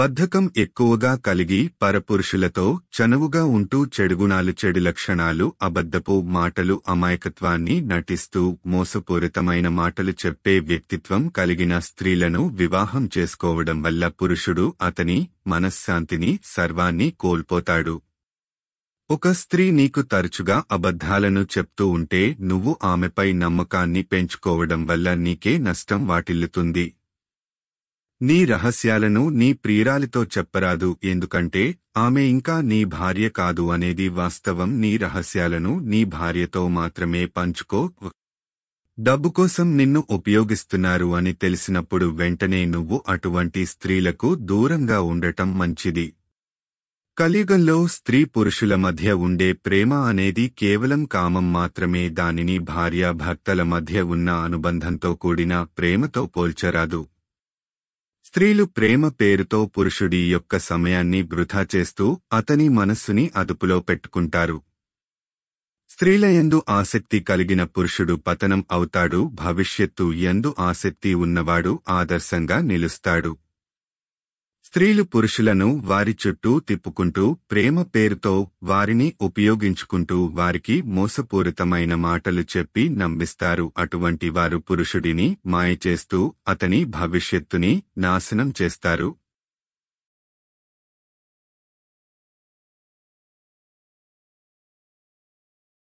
బద్ధకం ఎక్కువగా కలిగి పరపురుషులతో చనువుగా ఉంటూ చెడుగుణాలు చెడు లక్షణాలు అబద్ధపు మాటలు అమాయకత్వాన్ని నటిస్తూ మోసపూరితమైన మాటలు చెప్పే వ్యక్తిత్వం కలిగిన స్త్రీలను వివాహం చేసుకోవడం వల్ల పురుషుడు అతని మనశ్శాంతిని సర్వాన్ని కోల్పోతాడు ఒక స్త్రీ నీకు తరచుగా అబద్ధాలను చెప్తూ ఉంటే నువ్వు ఆమెపై నమ్మకాన్ని పెంచుకోవడం వల్ల నీకే నష్టం వాటిల్లుతుంది నీ రహస్యాలను నీ ప్రియురాలితో చెప్పరాదు ఎందుకంటే ఆమె ఇంకా నీ భార్య కాదు అనేది వాస్తవం నీ రహస్యాలను నీ భార్యతో మాత్రమే పంచుకో డబ్బు కోసం నిన్ను ఉపయోగిస్తున్నారు అని తెలిసినప్పుడు వెంటనే నువ్వు అటువంటి స్త్రీలకు దూరంగా ఉండటం మంచిది కలియుగంలో స్త్రీ పురుషుల మధ్య ఉండే ప్రేమ అనేది కేవలం కామం మాత్రమే దానిని భార్యాభర్తల మధ్య ఉన్న అనుబంధంతో కూడిన ప్రేమతో పోల్చరాదు స్త్రీలు ప్రేమ పేరుతో పురుషుడి యొక్క సమయాన్ని వృధా చేస్తూ అతని మనస్సుని అదుపులో పెట్టుకుంటారు స్త్రీల ఎందు ఆసక్తి కలిగిన పురుషుడు పతనం అవుతాడు భవిష్యత్తు ఎందు ఆసక్తి ఉన్నవాడు ఆదర్శంగా నిలుస్తాడు స్త్రీలు పురుషులను వారి చుట్టూ తిప్పుకుంటూ ప్రేమ పేరుతో వారిని ఉపయోగించుకుంటూ వారికి మోసపూరితమైన మాటలు చెప్పి నమ్మిస్తారు అటువంటి వారు పురుషుడిని మాయచేస్తూ అతని భవిష్యత్తుని నాశనం చేస్తారు